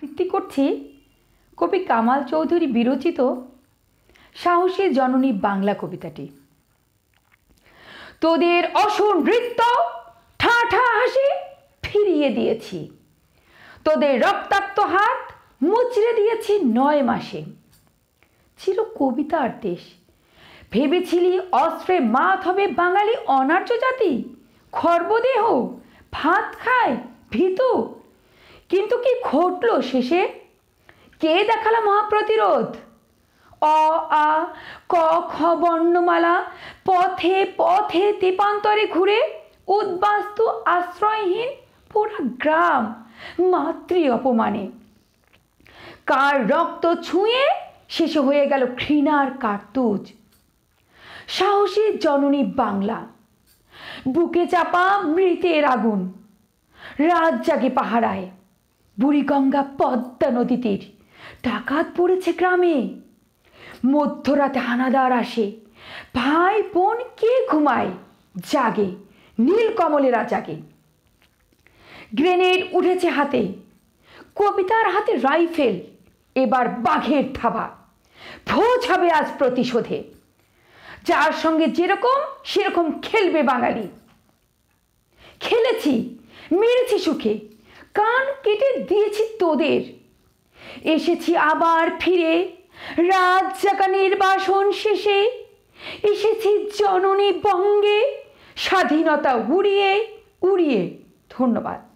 ভিত্তি করছি কবি কামাল চৌধুরী বিরচিত সাহসী জননী বাংলা কবিতাটি তোদের অসুর নৃত্য ঠাঠা হাসি ফিরিয়ে দিয়েছি তোদের রক্তাক্ত হাত মুচড়ে দিয়েছি নয় মাসে ছিল কবিতার দেশ ভেবেছিলি অস্ত্রে মাত হবে বাঙালি অনার্য জাতি খর্বদেহ ভাত খায় ভীতু কিন্তু কি ঘটল শেষে কে দেখালা মহাপ্রতিরোধ অ আ ক খ বর্ণমালা পথে পথে তেপান্তরে ঘুরে উদ্বাস্তু আশ্রয়হীন পুরা গ্রাম মাতৃ অপমানে কার রক্ত ছুঁয়ে শেষে হয়ে গেল ঘৃণার কার্তুজ সাহসী জননী বাংলা বুকে চাপা মৃতের আগুন রাত জাগে পাহারায় বুড়িগঙ্গা পদ্মা নদী তীর ডাকাত পড়েছে গ্রামে মধ্যরাতে হানাদার আসে ভাই বোন কে ঘুমায় জাগে নীলকমলেরা জাগে গ্রেনেড উঠেছে হাতে কবিতার হাতে রাইফেল এবার বাঘের থাবা ভোজ হবে আজ প্রতিশোধে যার সঙ্গে যেরকম সেরকম খেলবে বাঙালি খেলেছি মেরেছি সুখে কান কেটে দিয়েছি তোদের এসেছি আবার ফিরে রাত জাকা নির্বাসন শেষে এসেছি জননী বঙ্গে স্বাধীনতা উড়িয়ে উড়িয়ে ধন্যবাদ